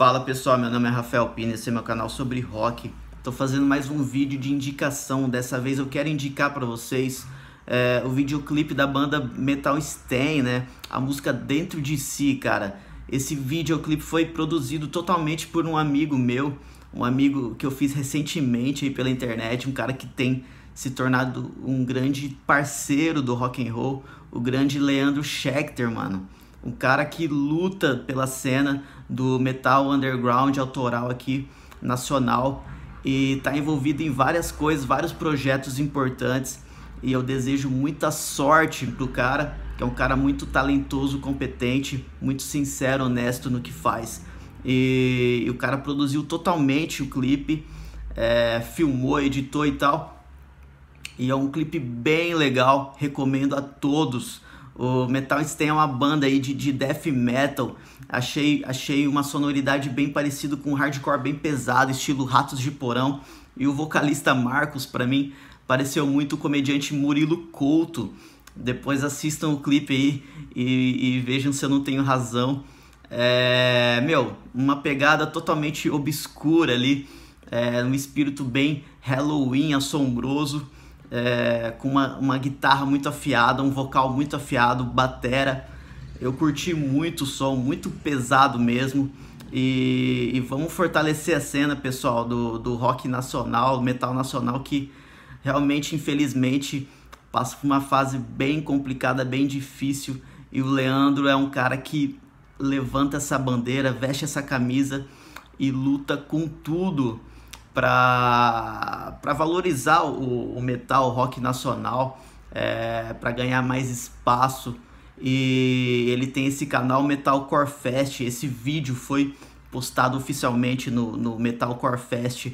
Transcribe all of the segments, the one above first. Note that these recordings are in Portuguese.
Fala pessoal, meu nome é Rafael Pina, esse é meu canal sobre rock. Estou fazendo mais um vídeo de indicação, dessa vez eu quero indicar para vocês é, o videoclipe da banda Metal Stain, né? A música Dentro de Si, cara. Esse videoclipe foi produzido totalmente por um amigo meu, um amigo que eu fiz recentemente aí pela internet, um cara que tem se tornado um grande parceiro do rock and roll, o grande Leandro Schechter, mano um cara que luta pela cena do metal underground autoral aqui nacional e está envolvido em várias coisas, vários projetos importantes e eu desejo muita sorte pro cara, que é um cara muito talentoso, competente, muito sincero, honesto no que faz. E, e o cara produziu totalmente o clipe, é, filmou, editou e tal. E é um clipe bem legal, recomendo a todos o Metal Stain é uma banda aí de, de death metal. Achei, achei uma sonoridade bem parecida com um hardcore bem pesado, estilo Ratos de Porão. E o vocalista Marcos, para mim, pareceu muito o comediante Murilo Couto. Depois assistam o clipe aí e, e vejam se eu não tenho razão. É, meu, uma pegada totalmente obscura ali, é, um espírito bem Halloween assombroso é, com uma, uma guitarra muito afiada, um vocal muito afiado, batera. Eu curti muito o som, muito pesado mesmo. E, e vamos fortalecer a cena, pessoal, do, do rock nacional, metal nacional, que realmente, infelizmente, passa por uma fase bem complicada, bem difícil. E o Leandro é um cara que levanta essa bandeira, veste essa camisa e luta com tudo para valorizar o, o metal rock nacional, é, para ganhar mais espaço. E ele tem esse canal Metalcore Fest. Esse vídeo foi postado oficialmente no, no Metalcore Fest,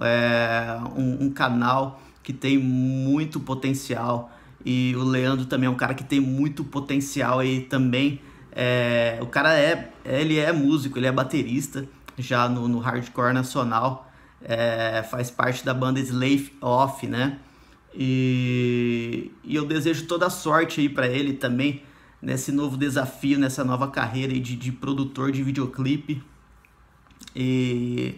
é, um, um canal que tem muito potencial. E o Leandro também é um cara que tem muito potencial e também é, o cara é ele é músico, ele é baterista já no, no hardcore nacional é, faz parte da banda Slave Off, né? E, e eu desejo toda a sorte aí para ele também nesse novo desafio, nessa nova carreira de, de produtor de videoclipe. E,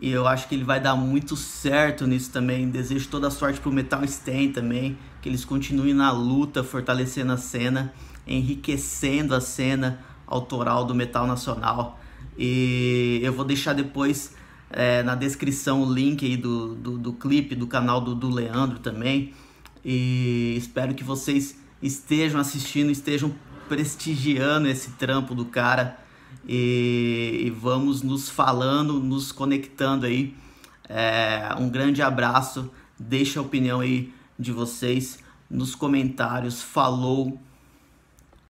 e, eu acho que ele vai dar muito certo nisso também. Desejo toda a sorte pro Metal Stain também, que eles continuem na luta, fortalecendo a cena, enriquecendo a cena autoral do metal nacional. E eu vou deixar depois é, na descrição o link aí do, do, do clipe, do canal do, do Leandro também. E espero que vocês estejam assistindo, estejam prestigiando esse trampo do cara. E, e vamos nos falando, nos conectando aí. É, um grande abraço. Deixa a opinião aí de vocês nos comentários. Falou!